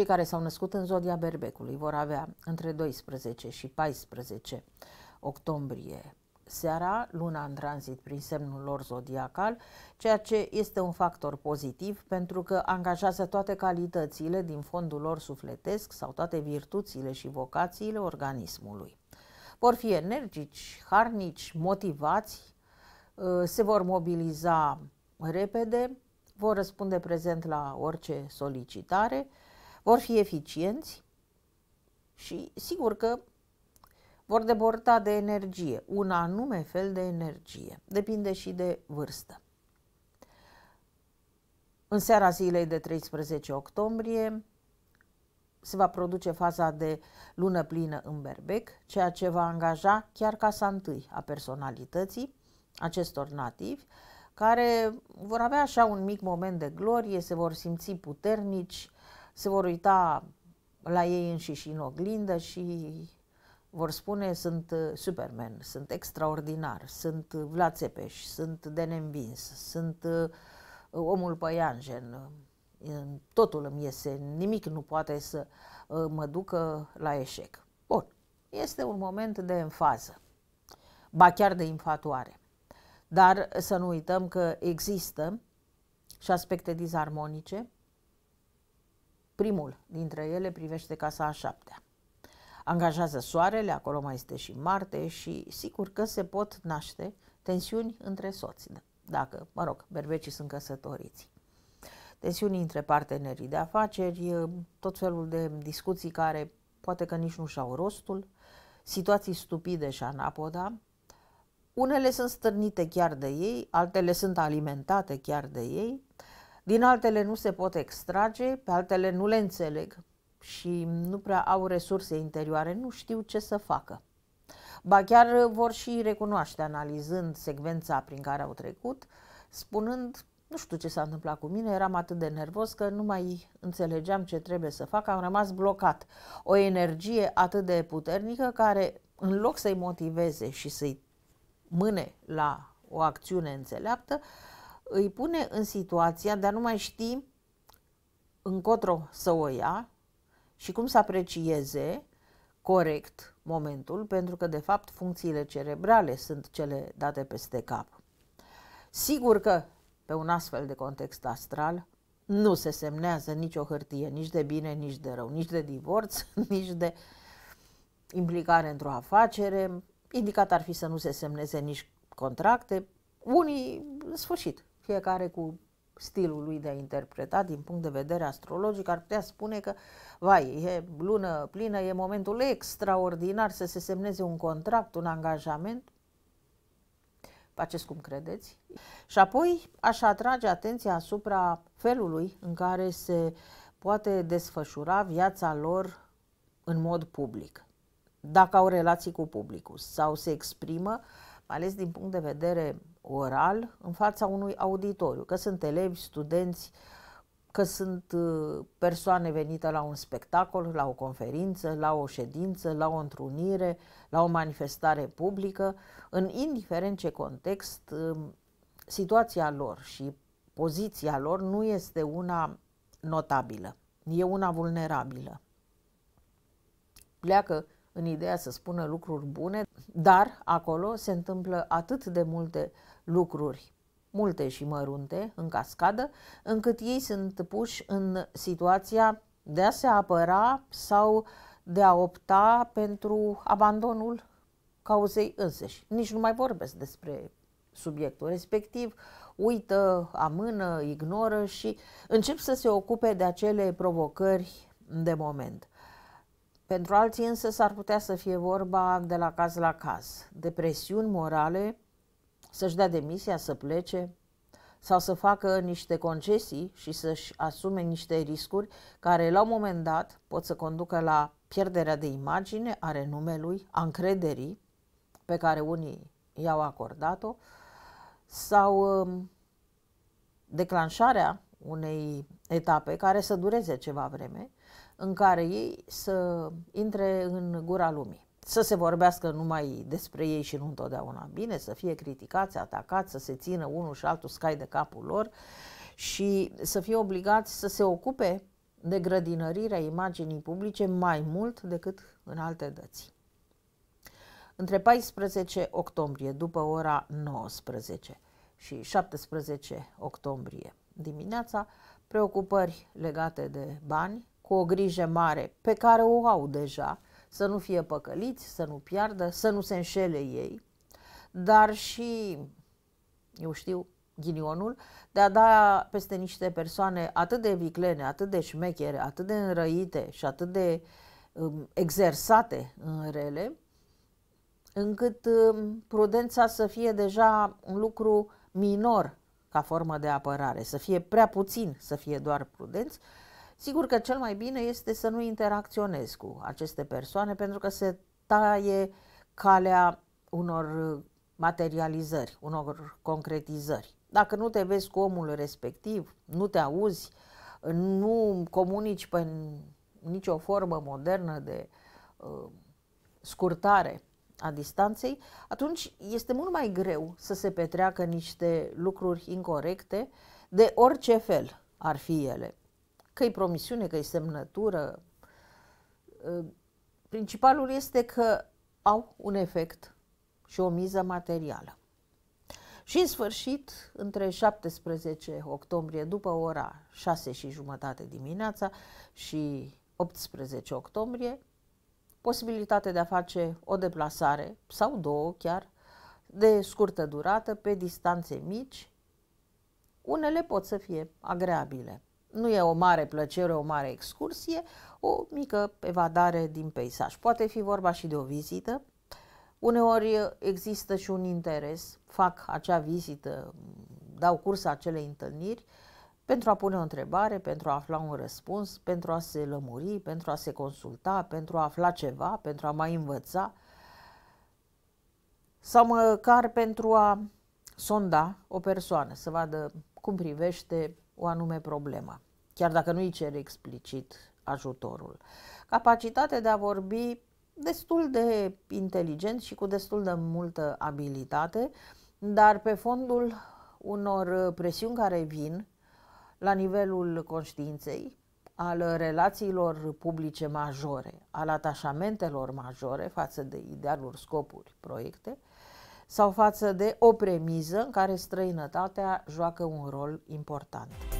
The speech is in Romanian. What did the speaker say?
Cei care s-au născut în zodia berbecului vor avea între 12 și 14 octombrie seara, luna în tranzit prin semnul lor zodiacal, ceea ce este un factor pozitiv pentru că angajează toate calitățile din fondul lor sufletesc sau toate virtuțile și vocațiile organismului. Vor fi energici, harnici, motivați, uh, se vor mobiliza repede, vor răspunde prezent la orice solicitare, vor fi eficienți și sigur că vor deborda de energie, un anume fel de energie, depinde și de vârstă. În seara zilei de 13 octombrie se va produce faza de lună plină în berbec, ceea ce va angaja chiar casa întâi a personalității acestor nativi, care vor avea așa un mic moment de glorie, se vor simți puternici, se vor uita la ei înșiși în oglindă și vor spune sunt uh, Superman, sunt extraordinar, sunt uh, Vlad Țepeș, sunt de neînvins, sunt uh, omul păianjen, totul îmi iese, nimic nu poate să mă ducă la eșec. Bun, este un moment de enfază, ba chiar de infatuare. Dar să nu uităm că există și aspecte disarmonice. Primul dintre ele privește casa a șaptea. Angajează soarele, acolo mai este și Marte și sigur că se pot naște tensiuni între soți, da, dacă, mă rog, berbecii sunt căsătoriți. Tensiuni între partenerii de afaceri, tot felul de discuții care poate că nici nu și-au rostul, situații stupide și anapoda, unele sunt stârnite chiar de ei, altele sunt alimentate chiar de ei, uh, din altele nu se pot extrage, pe altele nu le înțeleg și nu prea au resurse interioare, nu știu ce să facă. Ba chiar vor și recunoaște analizând secvența prin care au trecut, spunând, nu știu ce s-a întâmplat cu mine, eram atât de nervos că nu mai înțelegeam ce trebuie să fac, am rămas blocat. O energie atât de puternică care, în loc să-i motiveze și să-i mâne la o acțiune înțeleaptă, uh, îi pune în situația de a nu mai ști încotro să o ia și cum să aprecieze corect momentul, pentru că, de fapt, funcțiile cerebrale sunt cele date peste cap. Sigur că, pe un astfel de context astral, nu se semnează nicio hârtie, nici de bine, nici de rău, nici de divorț, nici de implicare într-o afacere. Indicat ar fi să nu se semneze nici contracte. Unii, în sfârșit, fiecare cu stilul lui de a interpreta din punct de vedere astrologic, ar putea spune că, vai, e lună plină, e momentul extraordinar să se semneze un contract, un angajament. Faceți cum credeți. Și apoi aș atrage atenția asupra felului în care se poate desfășura viața lor în mod public. Dacă au relații cu publicul sau se exprimă uh, ales din punct de vedere oral, în fața unui auditoriu, că sunt elevi, studenți, că sunt uh, persoane venite la un spectacol, la o conferință, la o ședință, la o întrunire, la o manifestare publică, în indiferent ce context, um, situația lor și poziția lor nu este una notabilă, e una vulnerabilă. Pleacă în ideea să spună lucruri bune, dar acolo se întâmplă atât de multe lucruri, multe și mărunte, în cascadă, încât ei sunt puși în situația de a se apăra sau de a opta pentru abandonul cauzei însăși. Nici nu mai vorbesc despre subiectul respectiv, uită, amână, ignoră și încep să se ocupe de acele provocări de moment. Pentru alții însă s-ar putea să fie vorba de la caz la caz, de presiuni morale, să-și dea demisia, să plece sau să facă niște concesii și să-și asume niște riscuri care la un moment dat pot să conducă la pierderea de imagine a renumelui, a încrederii pe care unii i-au acordat-o sau um, declanșarea unei etape care să dureze ceva vreme, în care ei să intre în gura lumii. Să se vorbească numai despre ei și nu întotdeauna bine, să fie criticați, atacați, să se țină unul și altul scai de capul lor și să fie obligați să se ocupe de grădinărirea imaginii publice mai mult decât în alte dăți. Între 14 octombrie, după ora 19 și 17 octombrie dimineața, preocupări legate de bani, cu o grijă mare pe care o au deja, să nu fie păcăliți, să nu piardă, să nu se înșele ei, dar și, eu știu, ghinionul, de a da peste niște persoane atât de viclene, atât de șmechere, atât de înrăite și atât de um, exersate în rele, încât um, prudența să fie deja un lucru minor ca formă de apărare, să fie prea puțin, să fie doar prudenți, Sigur că cel mai bine este să nu interacționezi cu aceste persoane pentru că se taie calea unor materializări, unor concretizări. Dacă nu te vezi cu omul respectiv, nu te auzi, nu comunici pe nicio formă modernă de uh, scurtare a distanței, atunci este mult mai greu să se petreacă niște lucruri incorrecte de orice fel ar fi ele că e promisiune, că e semnătură. Ă, principalul este că au un efect și o miză materială. Și în sfârșit, între 17 octombrie, după ora 6 și jumătate dimineața și 18 octombrie, posibilitatea de a face o deplasare sau două chiar de scurtă durată pe distanțe mici, unele pot să fie agreabile. Nu e o mare plăcere, o mare excursie, o mică evadare din peisaj. Poate fi vorba și de o vizită. Uneori există și un interes, fac acea vizită, dau curs acelei întâlniri pentru a pune o întrebare, pentru a afla un răspuns, pentru a se lămuri, pentru a se consulta, pentru a afla ceva, pentru a mai învăța sau măcar pentru a sonda o persoană, să vadă cum privește o anume problemă, chiar dacă nu îi cere explicit ajutorul. Capacitatea de a vorbi destul de inteligent și cu destul de multă abilitate, dar pe fondul unor presiuni care vin la nivelul conștiinței, al relațiilor publice majore, al atașamentelor majore față de idealuri, scopuri, proiecte, sau față de o premiză în care străinătatea joacă un rol important.